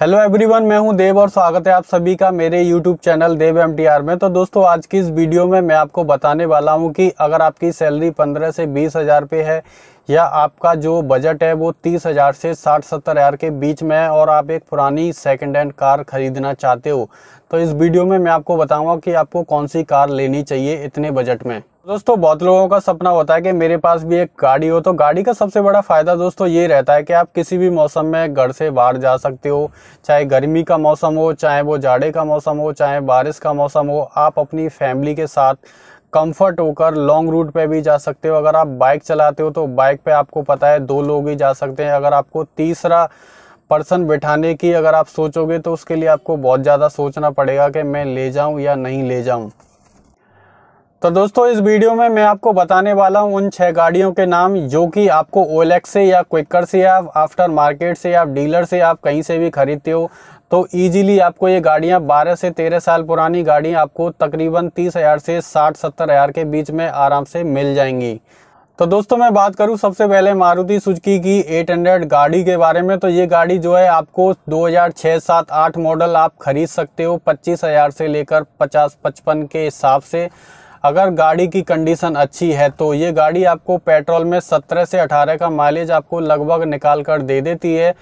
hello everyone मैं हूं देव और स्वागत है आप सभी का मेरे यूट्यूब चैनल देव एमटीआर में तो दोस्तों आज की इस वीडियो में मैं आपको बताने वाला हूं कि अगर आपकी सैलरी पंद्रह से बीस हज़ार पे है या आपका जो बजट है वो तीस हज़ार से साठ सत्तर हज़ार के बीच में है और आप एक पुरानी सेकेंड हैंड कार ख़रीदना चाहते हो तो इस वीडियो में मैं आपको बताऊँगा कि आपको कौन सी कार लेनी चाहिए इतने बजट में दोस्तों बहुत लोगों का सपना होता है कि मेरे पास भी एक गाड़ी हो तो गाड़ी का सबसे बड़ा फ़ायदा दोस्तों ये रहता है कि आप किसी भी मौसम में घर से बाहर जा सकते हो चाहे गर्मी का मौसम हो चाहे वो जाड़े का मौसम हो चाहे बारिश का मौसम हो आप अपनी फैमिली के साथ कंफर्ट होकर लॉन्ग रूट पे भी जा सकते हो अगर आप बाइक चलाते हो तो बाइक पर आपको पता है दो लोग ही जा सकते हैं अगर आपको तीसरा पर्सन बैठाने की अगर आप सोचोगे तो उसके लिए आपको बहुत ज़्यादा सोचना पड़ेगा कि मैं ले जाऊँ या नहीं ले जाऊँ तो दोस्तों इस वीडियो में मैं आपको बताने वाला हूं उन छह गाड़ियों के नाम जो कि आपको ओलेक्स से या क्विकर से या आफ्टर मार्केट से या डीलर से आप कहीं से भी खरीदते हो तो इजीली आपको ये गाड़ियाँ 12 से 13 साल पुरानी गाड़ियाँ आपको तकरीबन तीस हज़ार से साठ सत्तर हज़ार के बीच में आराम से मिल जाएंगी तो दोस्तों मैं बात करूं सबसे पहले मारुति सुजुकी की 800 गाड़ी के बारे में तो ये गाड़ी जो है आपको 2006 7 8 मॉडल आप खरीद सकते हो 25000 से लेकर 50 55 के हिसाब से अगर गाड़ी की कंडीशन अच्छी है तो ये गाड़ी आपको पेट्रोल में 17 से 18 का माइलेज आपको लगभग निकाल कर दे देती है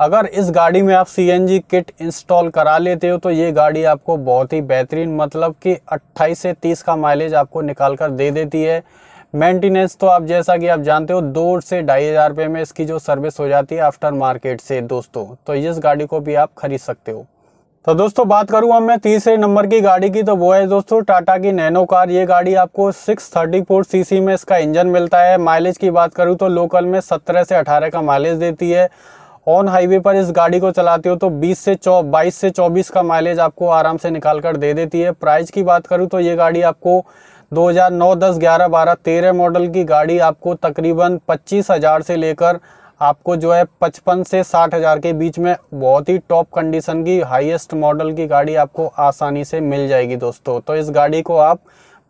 अगर इस गाड़ी में आप सी किट इंस्टॉल करा लेते हो तो ये गाड़ी आपको बहुत ही बेहतरीन मतलब कि 28 से 30 का माइलेज आपको निकाल कर दे देती है मेंटेनेंस तो आप जैसा कि आप जानते हो दो से ढाई हज़ार रुपये में इसकी जो सर्विस हो जाती है आफ्टर मार्केट से दोस्तों तो इस गाड़ी को भी आप खरीद सकते हो तो दोस्तों बात करूँ अब मैं तीसरे नंबर की गाड़ी की तो वो है दोस्तों टाटा की नैनो कार ये गाड़ी आपको 634 सीसी में इसका इंजन मिलता है माइलेज की बात करूँ तो लोकल में 17 से 18 का माइलेज देती है ऑन हाईवे पर इस गाड़ी को चलाते हो तो 20 से चौ बाईस से 24 का माइलेज आपको आराम से निकाल कर दे देती है प्राइस की बात करूँ तो ये गाड़ी आपको 2009, 10, 11, 12, 13 मॉडल की गाड़ी आपको तकरीबन पच्चीस से लेकर आपको जो है पचपन से साठ हज़ार के बीच में बहुत ही टॉप कंडीशन की हाईएस्ट मॉडल की गाड़ी आपको आसानी से मिल जाएगी दोस्तों तो इस गाड़ी को आप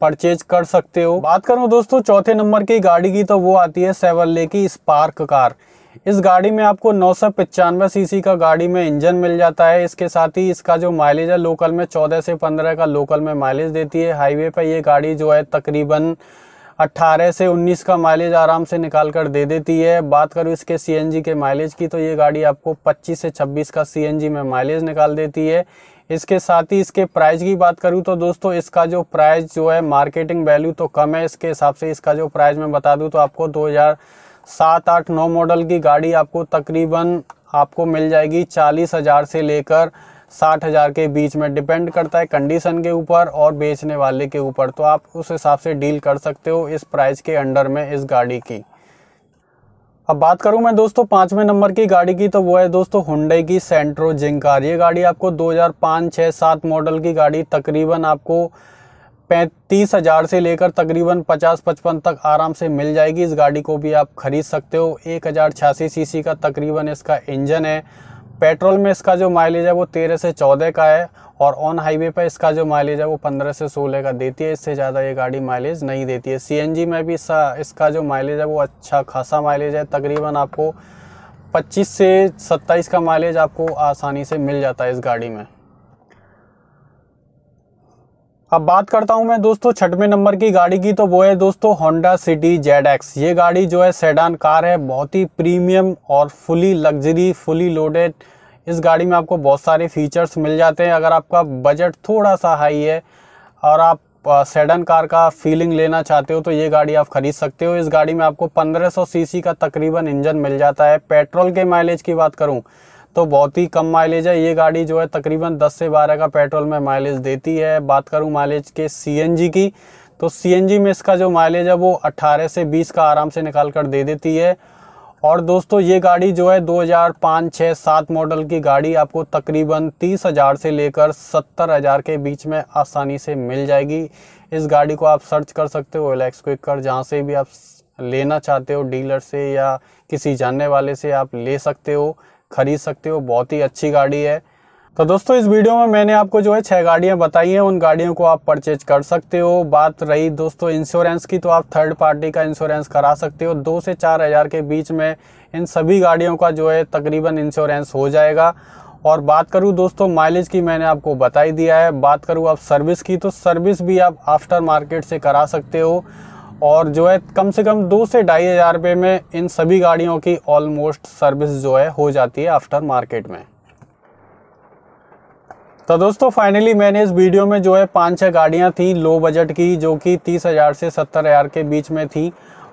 परचेज कर सकते हो बात करूं दोस्तों चौथे नंबर की गाड़ी की तो वो आती है ले की स्पार्क कार इस गाड़ी में आपको नौ सौ पचानवे सीसी का गाड़ी में इंजन मिल जाता है इसके साथ ही इसका जो माइलेज है लोकल में चौदह से पंद्रह का लोकल में माइलेज देती है हाईवे पर ये गाड़ी जो है तकरीबन 18 से 19 का माइलेज आराम से निकाल कर दे देती है बात करूँ इसके सीएनजी के माइलेज की तो ये गाड़ी आपको 25 से 26 का सीएनजी में माइलेज निकाल देती है इसके साथ ही इसके प्राइस की बात करूँ तो दोस्तों इसका जो प्राइस जो है मार्केटिंग वैल्यू तो कम है इसके हिसाब से इसका जो प्राइस मैं बता दूँ तो आपको दो सात आठ नौ मॉडल की गाड़ी आपको तकरीबन आपको मिल जाएगी चालीस हज़ार से लेकर साठ हज़ार के बीच में डिपेंड करता है कंडीशन के ऊपर और बेचने वाले के ऊपर तो आप उस हिसाब से डील कर सकते हो इस प्राइस के अंडर में इस गाड़ी की अब बात करूं मैं दोस्तों पाँचवें नंबर की गाड़ी की तो वो है दोस्तों हुंडे की सेंट्रो जिंकार ये गाड़ी आपको 2005, हज़ार सात मॉडल की गाड़ी तकरीबन आपको पैंतीस हज़ार से लेकर तकरीबन पचास पचपन तक आराम से मिल जाएगी इस गाड़ी को भी आप खरीद सकते हो एक हज़ार छियासी सी का तकरीबन इसका इंजन है पेट्रोल में इसका जो माइलेज है वो तेरह से चौदह का है और ऑन हाईवे पर इसका जो माइलेज है वो पंद्रह से सोलह का देती है इससे ज़्यादा ये गाड़ी माइलेज नहीं देती है सी में भी इसका जो माइलेज है वो अच्छा खासा माइलेज है तकरीबन आपको 25 से 27 का माइलेज आपको आसानी से मिल जाता है इस गाड़ी में अब बात करता हूं मैं दोस्तों छठवें नंबर की गाड़ी की तो वो है दोस्तों होंडा सिटी जेड एक्स ये गाड़ी जो है सेडान कार है बहुत ही प्रीमियम और फुली लग्जरी फुली लोडेड इस गाड़ी में आपको बहुत सारे फीचर्स मिल जाते हैं अगर आपका बजट थोड़ा सा हाई है और आप सेडन कार का फीलिंग लेना चाहते हो तो ये गाड़ी आप ख़रीद सकते हो इस गाड़ी में आपको 1500 सीसी का तकरीबन इंजन मिल जाता है पेट्रोल के माइलेज की बात करूँ तो बहुत ही कम माइलेज है ये गाड़ी जो है तकरीबन 10 से 12 का पेट्रोल में माइलेज देती है बात करूँ माइलेज के सी की तो सी में इसका जो माइलेज है वो अट्ठारह से बीस का आराम से निकाल कर दे देती है और दोस्तों ये गाड़ी जो है 2005, छः सात मॉडल की गाड़ी आपको तकरीबन 30,000 से लेकर 70,000 के बीच में आसानी से मिल जाएगी इस गाड़ी को आप सर्च कर सकते हो एलेक्स क्विक कर जहाँ से भी आप लेना चाहते हो डीलर से या किसी जानने वाले से आप ले सकते हो खरीद सकते हो बहुत ही अच्छी गाड़ी है तो दोस्तों इस वीडियो में मैंने आपको जो है छह गाड़ियां बताई हैं उन गाड़ियों को आप परचेज कर सकते हो बात रही दोस्तों इंश्योरेंस की तो आप थर्ड पार्टी का इंश्योरेंस करा सकते हो दो से चार हज़ार के बीच में इन सभी गाड़ियों का जो है तकरीबन इंश्योरेंस हो जाएगा और बात करूँ दोस्तों माइलेज की मैंने आपको बताई दिया है बात करूँ आप सर्विस की तो सर्विस भी आप आफ्टर मार्केट से करा सकते हो और जो है कम से कम दो से ढाई हज़ार रुपये में इन सभी गाड़ियों की ऑलमोस्ट सर्विस जो है हो जाती है आफ्टर मार्केट में तो दोस्तों फाइनली मैंने इस वीडियो में जो है पांच छह गाड़ियां थी लो बजट की जो कि तीस हज़ार से सत्तर हज़ार के बीच में थी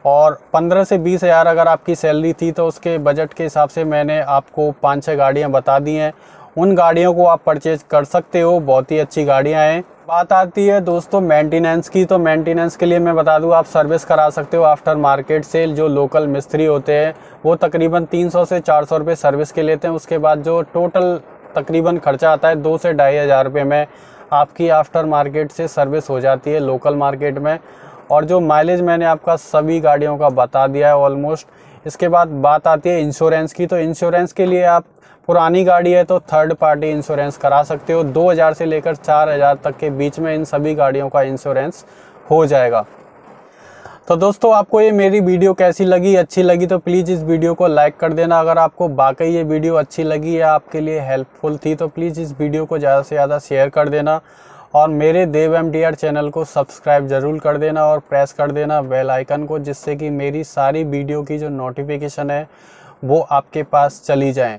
और पंद्रह से बीस हज़ार अगर आपकी सैलरी थी तो उसके बजट के हिसाब से मैंने आपको पाँच छः गाड़ियाँ बता दी हैं उन गाड़ियों को आप परचेज कर सकते हो बहुत ही अच्छी गाड़ियाँ हैं बात आती है दोस्तों मेंटेनेंस की तो मेंटेनेंस के लिए मैं बता दूं आप सर्विस करा सकते हो आफ्टर मार्केट से जो लोकल मिस्त्री होते हैं वो तकरीबन 300 से 400 रुपए सर्विस के लेते हैं उसके बाद जो टोटल तकरीबन खर्चा आता है दो से ढाई हज़ार रुपये में आपकी आफ्टर मार्केट से सर्विस हो जाती है लोकल मार्केट में और जो माइलेज मैंने आपका सभी गाड़ियों का बता दिया है ऑलमोस्ट इसके बाद बात आती है इंश्योरेंस की तो इंश्योरेंस के लिए आप पुरानी गाड़ी है तो थर्ड पार्टी इंश्योरेंस करा सकते हो 2000 से लेकर 4000 तक के बीच में इन सभी गाड़ियों का इंश्योरेंस हो जाएगा तो दोस्तों आपको ये मेरी वीडियो कैसी लगी अच्छी लगी तो प्लीज़ इस वीडियो को लाइक कर देना अगर आपको वाकई ये वीडियो अच्छी लगी या आपके लिए हेल्पफुल थी तो प्लीज़ इस वीडियो को ज़्यादा से ज़्यादा शेयर कर देना और मेरे Dev M D R channel को सब्सक्राइब ज़रूर कर देना और प्रेस कर देना बेल आइकन को जिससे कि मेरी सारी वीडियो की जो नोटिफिकेशन है वो आपके पास चली जाएँ